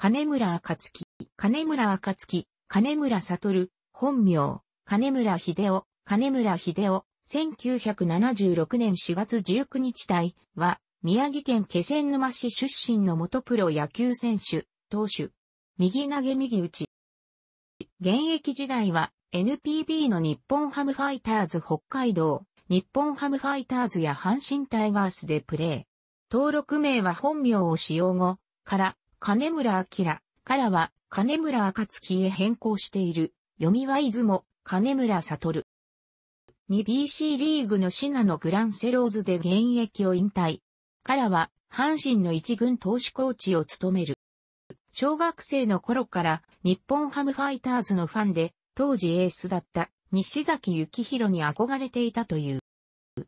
金村暁、金村暁、金村悟、本名、金村秀夫、金村秀夫、1976年4月19日台は、宮城県気仙沼市出身の元プロ野球選手、投手、右投げ右打ち。現役時代は、NPB の日本ハムファイターズ北海道、日本ハムファイターズや阪神タイガースでプレー。登録名は本名を使用後、から、金村明からは金村暁へ変更している。読みは出雲、金村悟。2BC リーグのシナのグランセローズで現役を引退。からは、阪神の一軍投手コーチを務める。小学生の頃から日本ハムファイターズのファンで、当時エースだった西崎幸宏に憧れていたという。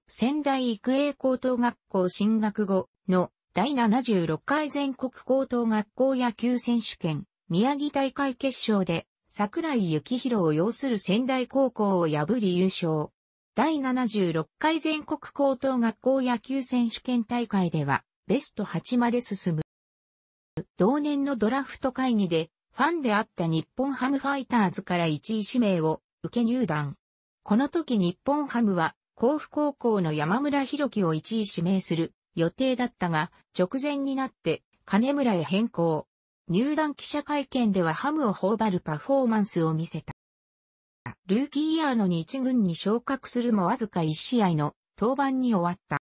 仙台育英高等学校進学後の第76回全国高等学校野球選手権、宮城大会決勝で、桜井幸宏を擁する仙台高校を破り優勝。第76回全国高等学校野球選手権大会では、ベスト8まで進む。同年のドラフト会議で、ファンであった日本ハムファイターズから1位指名を受け入団。この時日本ハムは、甲府高校の山村博樹を1位指名する予定だったが、直前になって金村へ変更。入団記者会見ではハムを頬張るパフォーマンスを見せた。ルーキーイヤーの日軍に昇格するもわずか1試合の登板に終わった。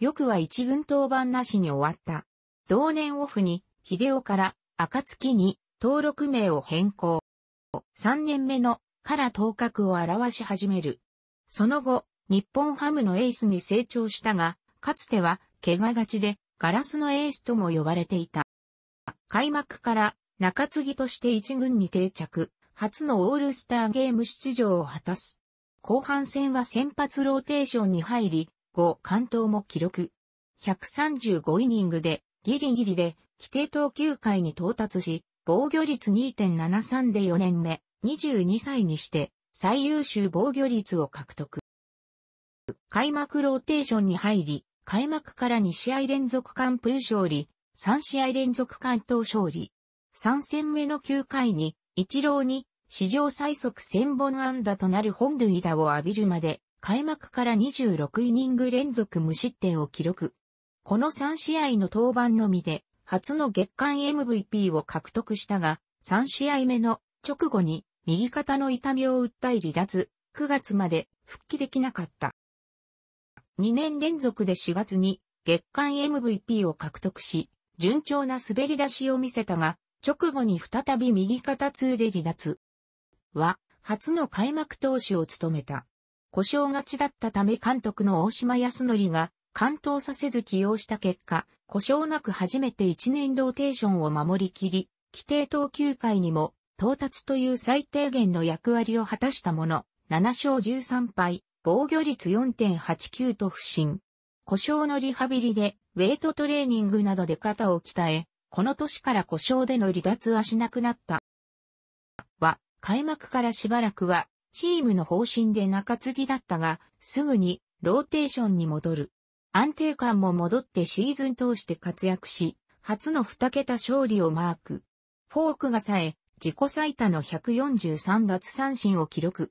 よくは一軍登板なしに終わった。同年オフに、秀夫から暁に登録名を変更。3年目のから頭角を表し始める。その後、日本ハムのエースに成長したが、かつては怪我がちで、ガラスのエースとも呼ばれていた。開幕から中継ぎとして一軍に定着、初のオールスターゲーム出場を果たす。後半戦は先発ローテーションに入り、5関東も記録。135イニングで、ギリギリで、規定投球回に到達し、防御率2.73で4年目、22歳にして、最優秀防御率を獲得。開幕ローテーションに入り、開幕から2試合連続完封勝利、3試合連続完投勝利。3戦目の9回に、一郎に、史上最速1000本安打となる本塁打を浴びるまで、開幕から26イニング連続無失点を記録。この3試合の登板のみで、初の月間 MVP を獲得したが、3試合目の直後に右肩の痛みを訴え離脱、9月まで復帰できなかった。2年連続で4月に月間 MVP を獲得し、順調な滑り出しを見せたが、直後に再び右肩痛で離脱。は、初の開幕投手を務めた。故障がちだったため監督の大島康則が、完投させず起用した結果、故障なく初めて1年ローテーションを守りきり、規定投球回にも到達という最低限の役割を果たしたもの、7勝13敗、防御率4.89と不振。故障のリハビリで、ウェイトトレーニングなどで肩を鍛え、この年から故障での離脱はしなくなった。は、開幕からしばらくは、チームの方針で中継ぎだったが、すぐに、ローテーションに戻る。安定感も戻ってシーズン通して活躍し、初の2桁勝利をマーク。フォークがさえ、自己最多の143奪三振を記録。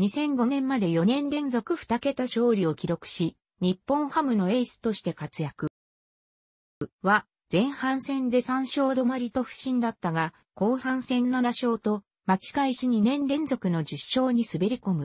2005年まで4年連続2桁勝利を記録し、日本ハムのエースとして活躍。は、前半戦で3勝止まりと不振だったが、後半戦7勝と、巻き返し2年連続の10勝に滑り込む。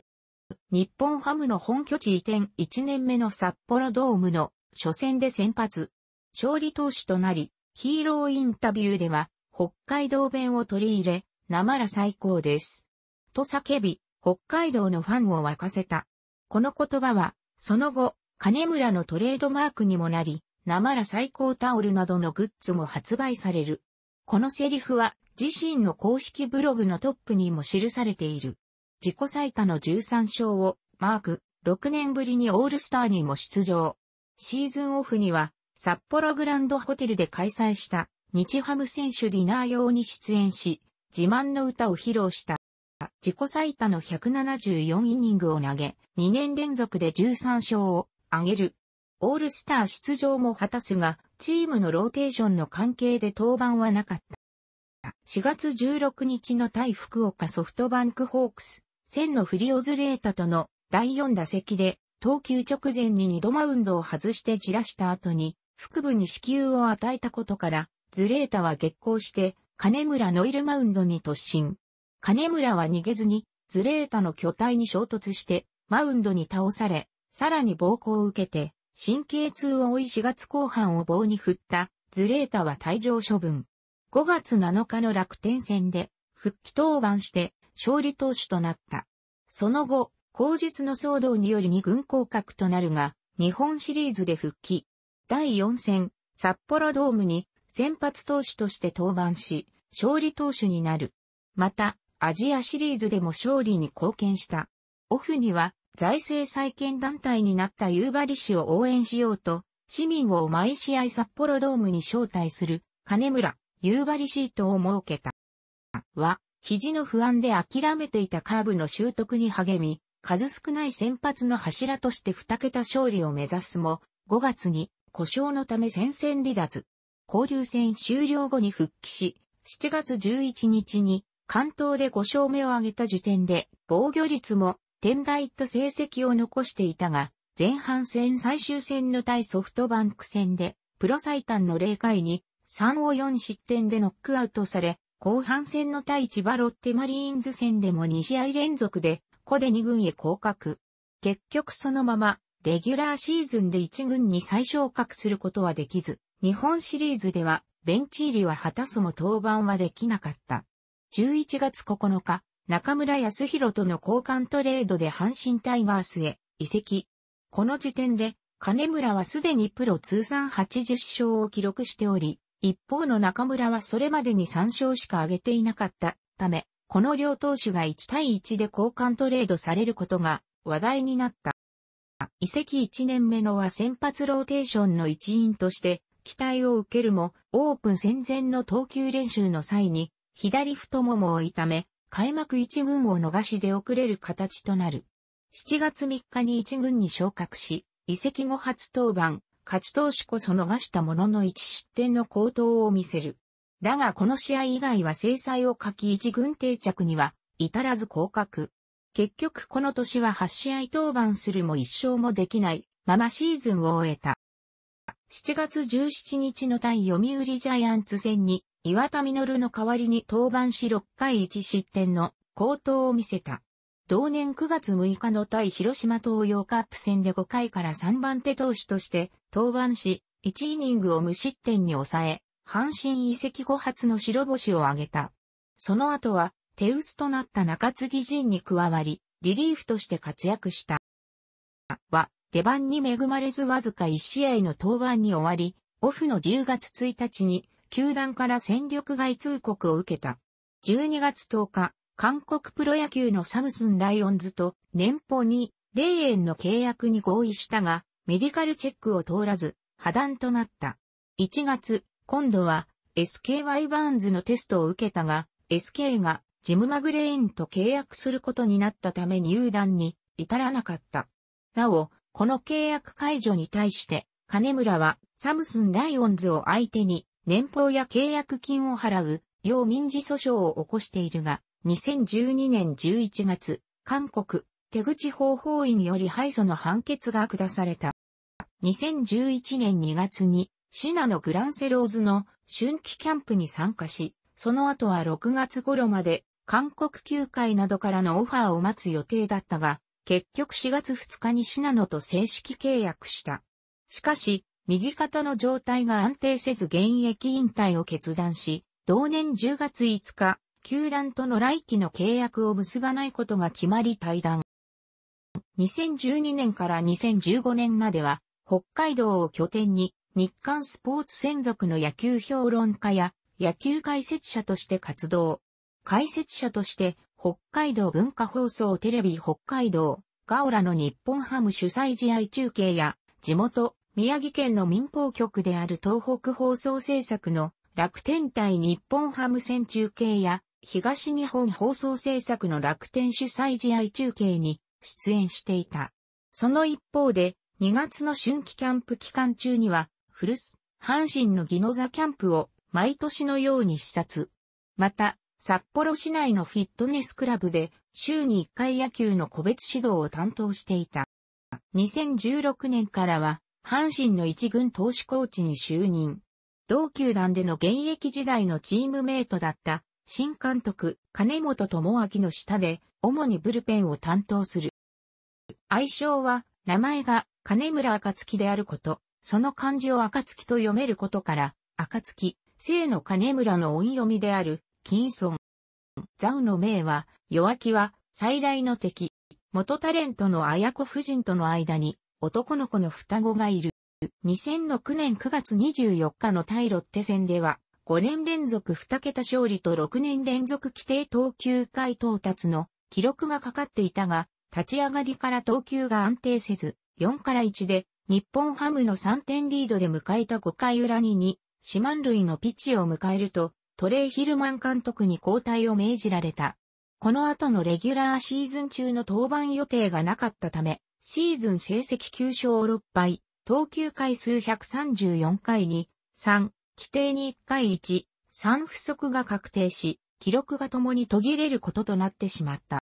日本ハムの本拠地移転1年目の札幌ドームの初戦で先発。勝利投手となり、ヒーローインタビューでは、北海道弁を取り入れ、生ら最高です。と叫び、北海道のファンを沸かせた。この言葉は、その後、金村のトレードマークにもなり、生ら最高タオルなどのグッズも発売される。このセリフは、自身の公式ブログのトップにも記されている。自己最多の13勝を、マーク、6年ぶりにオールスターにも出場。シーズンオフには、札幌グランドホテルで開催した、日ハム選手ディナー用に出演し、自慢の歌を披露した。自己最多の174イニングを投げ、2年連続で13勝を挙げる。オールスター出場も果たすが、チームのローテーションの関係で登板はなかった。4月16日の対福岡ソフトバンクホークス、1000のフリオズレータとの第4打席で、投球直前に2度マウンドを外して散らした後に、腹部に支給を与えたことから、ズレータは激行して、金村ノイルマウンドに突進。金村は逃げずに、ズレータの巨体に衝突して、マウンドに倒され、さらに暴行を受けて、神経痛を負い4月後半を棒に振った、ズレータは退場処分。5月7日の楽天戦で、復帰登板して、勝利投手となった。その後、後日の騒動により二軍降格となるが、日本シリーズで復帰。第4戦、札幌ドームに先発投手として登板し、勝利投手になる。また、アジアシリーズでも勝利に貢献した。オフには財政再建団体になった夕張市を応援しようと、市民を毎試合札幌ドームに招待する金村夕張シートを設けた。は、肘の不安で諦めていたカーブの習得に励み、数少ない先発の柱として2桁勝利を目指すも、5月に故障のため戦線離脱。交流戦終了後に復帰し、7月11日に関東で5勝目を挙げた時点で、防御率も、天台と成績を残していたが、前半戦最終戦の対ソフトバンク戦で、プロ最短の0回に、3を4失点でノックアウトされ、後半戦の対千葉ロッテマリーンズ戦でも2試合連続で、コで2軍へ降格。結局そのまま、レギュラーシーズンで1軍に再昇格することはできず、日本シリーズでは、ベンチ入りは果たすも登板はできなかった。11月9日、中村康弘との交換トレードで阪神タイガースへ移籍。この時点で、金村はすでにプロ通算80勝を記録しており、一方の中村はそれまでに3勝しか挙げていなかったため、この両投手が1対1で交換トレードされることが話題になった。移籍1年目のは先発ローテーションの一員として期待を受けるも、オープン戦前の投球練習の際に左太ももを痛め、開幕一軍を逃しで遅れる形となる。7月3日に一軍に昇格し、移籍後初登板、勝ち投手こそ逃したものの一失点の高騰を見せる。だがこの試合以外は制裁を書き一軍定着には至らず降格。結局この年は8試合登板するも一勝もできないままシーズンを終えた。7月17日の対読売ジャイアンツ戦に、岩田実の代わりに登板し6回1失点の好投を見せた。同年9月6日の対広島東洋カップ戦で5回から3番手投手として登板し、1イニングを無失点に抑え、阪神移籍後初の白星を挙げた。その後は、手薄となった中継ぎ陣に加わり、リリーフとして活躍した。は、出番に恵まれずわずか1試合の登板に終わり、オフの10月1日に、球団から戦力外通告を受けた。12月10日、韓国プロ野球のサムスンライオンズと年俸に霊園の契約に合意したが、メディカルチェックを通らず、破談となった。1月、今度は SKY バーンズのテストを受けたが、SK がジム・マグレインと契約することになったため入団に至らなかった。なお、この契約解除に対して、金村はサムスンライオンズを相手に年俸や契約金を払う、要民事訴訟を起こしているが、2012年11月、韓国、手口法法医により敗訴の判決が下された。2011年2月に、シナのグランセローズの春季キャンプに参加し、その後は6月頃まで韓国球界などからのオファーを待つ予定だったが、結局4月2日にシナノと正式契約した。しかし、右肩の状態が安定せず現役引退を決断し、同年10月5日、球団との来期の契約を結ばないことが決まり退団。2012年から2015年までは、北海道を拠点に、日韓スポーツ専属の野球評論家や野球解説者として活動。解説者として北海道文化放送テレビ北海道、ガオラの日本ハム主催試合中継や、地元、宮城県の民放局である東北放送制作の楽天対日本ハム戦中継や、東日本放送制作の楽天主催試合中継に出演していた。その一方で、2月の春季キャンプ期間中には、古巣、阪神のギノザキャンプを毎年のように視察。また、札幌市内のフィットネスクラブで週に1回野球の個別指導を担当していた。2016年からは阪神の一軍投手コーチに就任。同球団での現役時代のチームメイトだった新監督金本智明の下で主にブルペンを担当する。愛称は名前が金村暁であること、その漢字を暁と読めることから、暁、生の金村の音読みであるキンソン。ザウの命は、弱気は最大の敵。元タレントの綾子夫人との間に男の子の双子がいる。2006年9月24日の対ロッテ戦では、5年連続2桁勝利と6年連続規定投球回到達の記録がかかっていたが、立ち上がりから投球が安定せず、4から1で、日本ハムの3点リードで迎えた5回裏に2、四万類のピッチを迎えると、トレイ・ヒルマン監督に交代を命じられた。この後のレギュラーシーズン中の登板予定がなかったため、シーズン成績9勝6敗、投球回数134回に、3、規定に1回1、3不足が確定し、記録が共に途切れることとなってしまった。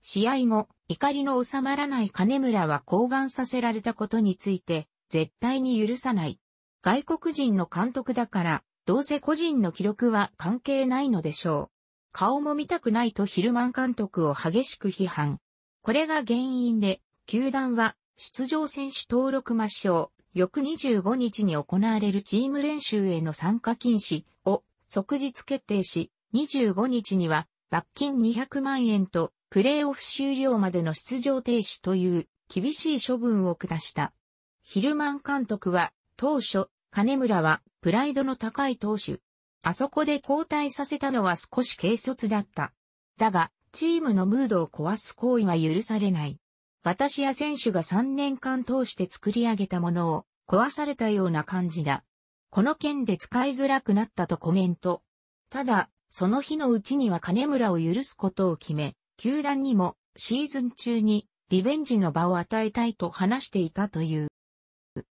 試合後、怒りの収まらない金村は降板させられたことについて、絶対に許さない。外国人の監督だから、どうせ個人の記録は関係ないのでしょう。顔も見たくないとヒルマン監督を激しく批判。これが原因で、球団は出場選手登録抹消、翌25日に行われるチーム練習への参加禁止を即日決定し、25日には罰金200万円とプレーオフ終了までの出場停止という厳しい処分を下した。ヒルマン監督は当初金村はプライドの高い投手。あそこで交代させたのは少し軽率だった。だが、チームのムードを壊す行為は許されない。私や選手が3年間通して作り上げたものを壊されたような感じだ。この件で使いづらくなったとコメント。ただ、その日のうちには金村を許すことを決め、球団にもシーズン中にリベンジの場を与えたいと話していたという。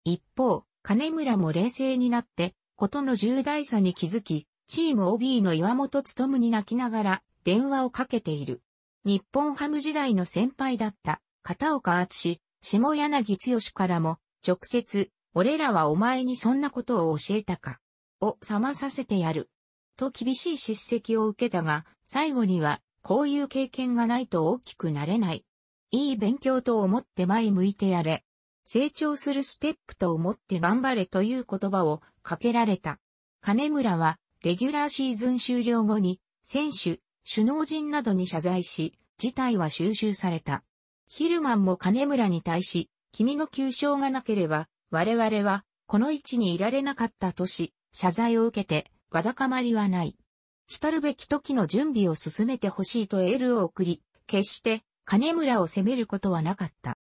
一方、金村も冷静になって、ことの重大さに気づき、チーム OB の岩本むに泣きながら電話をかけている。日本ハム時代の先輩だった片岡厚下柳剛からも直接、俺らはお前にそんなことを教えたか、を覚まさせてやる。と厳しい叱責を受けたが、最後には、こういう経験がないと大きくなれない。いい勉強と思って前向いてやれ。成長するステップと思って頑張れという言葉をかけられた。金村は、レギュラーシーズン終了後に、選手、首脳陣などに謝罪し、事態は収集された。ヒルマンも金村に対し、君の急所がなければ、我々は、この位置にいられなかったとし、謝罪を受けて、わだかまりはない。来るべき時の準備を進めてほしいとエールを送り、決して、金村を責めることはなかった。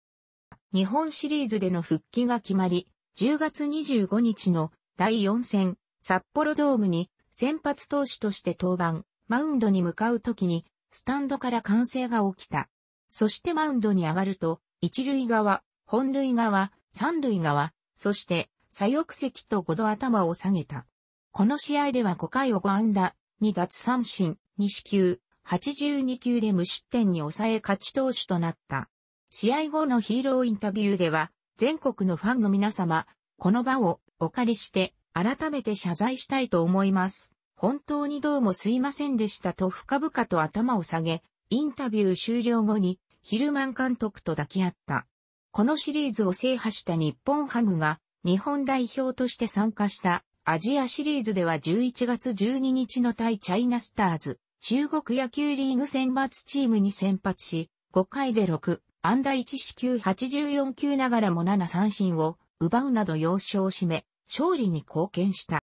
日本シリーズでの復帰が決まり、10月25日の第4戦、札幌ドームに先発投手として登板、マウンドに向かう時に、スタンドから歓声が起きた。そしてマウンドに上がると、一塁側、本塁側、三塁側、そして、左翼席と5度頭を下げた。この試合では5回を5安打、2奪三振、2四球、82球で無失点に抑え勝ち投手となった。試合後のヒーローインタビューでは、全国のファンの皆様、この場をお借りして、改めて謝罪したいと思います。本当にどうもすいませんでしたと深々と頭を下げ、インタビュー終了後に、ヒルマン監督と抱き合った。このシリーズを制覇した日本ハムが、日本代表として参加したアジアシリーズでは11月12日の対チャイナスターズ、中国野球リーグ選抜チームに先発し、5回で6、安打1四球84球ながらも7三振を奪うなど要所を締め、勝利に貢献した。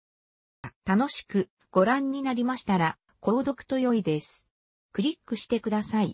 楽しくご覧になりましたら、購読と良いです。クリックしてください。